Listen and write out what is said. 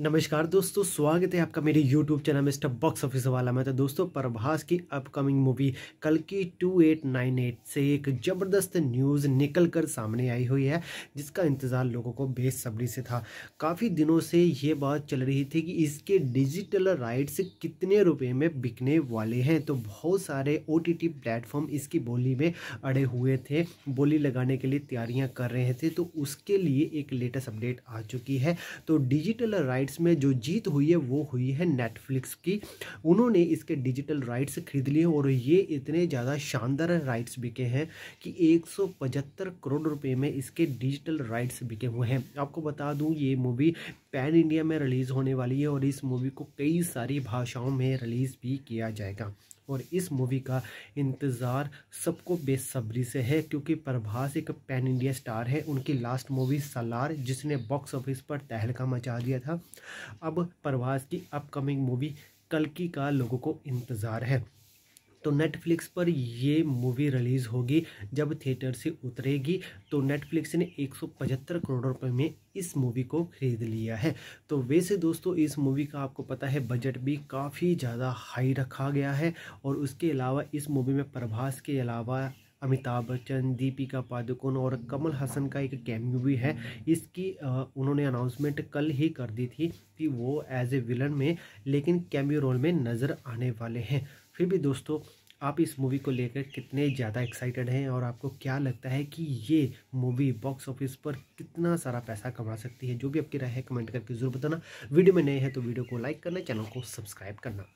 नमस्कार दोस्तों स्वागत है आपका मेरे YouTube channel mister box office वाला मैं तो दोस्तों प्रभास की अपकमिंग मूवी कल की 2898 से एक ज़बरदस्त न्यूज़ निकल कर सामने आई हुई है जिसका इंतज़ार लोगों को बेसब्री से था काफ़ी दिनों से ये बात चल रही थी कि इसके डिजिटल राइट्स कितने रुपये में बिकने वाले हैं तो बहुत सारे ओ टी प्लेटफॉर्म इसकी बोली में अड़े हुए थे बोली लगाने के लिए तैयारियाँ कर रहे थे तो उसके लिए एक लेटेस्ट अपडेट आ चुकी है तो डिजिटल राइट राइट्स में जो जीत हुई है वो हुई है नेटफ्लिक्स की उन्होंने इसके डिजिटल राइट्स खरीद लिए और ये इतने ज़्यादा शानदार राइट्स बिके हैं कि एक करोड़ रुपये में इसके डिजिटल राइट्स बिके हुए हैं आपको बता दूँ ये मूवी पैन इंडिया में रिलीज़ होने वाली है और इस मूवी को कई सारी भाषाओं में रिलीज़ भी किया जाएगा और इस मूवी का इंतज़ार सबको बेसब्री से है क्योंकि प्रभास एक पैन इंडिया स्टार है उनकी लास्ट मूवी सलार जिसने बॉक्स ऑफिस पर तहलका मचा दिया था अब प्रभास की अपकमिंग मूवी की का लोगों को इंतज़ार है तो नेटफ्लिक्स पर ये मूवी रिलीज़ होगी जब थिएटर से उतरेगी तो नेटफ्लिक्स ने 175 करोड़ रुपए में इस मूवी को खरीद लिया है तो वैसे दोस्तों इस मूवी का आपको पता है बजट भी काफ़ी ज़्यादा हाई रखा गया है और उसके अलावा इस मूवी में प्रभास के अलावा अमिताभ बच्चन दीपिका पादुकोण और कमल हसन का एक कैमियो भी है इसकी उन्होंने अनाउंसमेंट कल ही कर दी थी कि वो एज ए विलन में लेकिन कैमियो रोल में नज़र आने वाले हैं फिर भी दोस्तों आप इस मूवी को लेकर कितने ज़्यादा एक्साइटेड हैं और आपको क्या लगता है कि ये मूवी बॉक्स ऑफिस पर कितना सारा पैसा कमा सकती है जो भी आपकी राय है कमेंट करके जरूर बताना वीडियो में नए हैं तो वीडियो को लाइक करना चैनल को सब्सक्राइब करना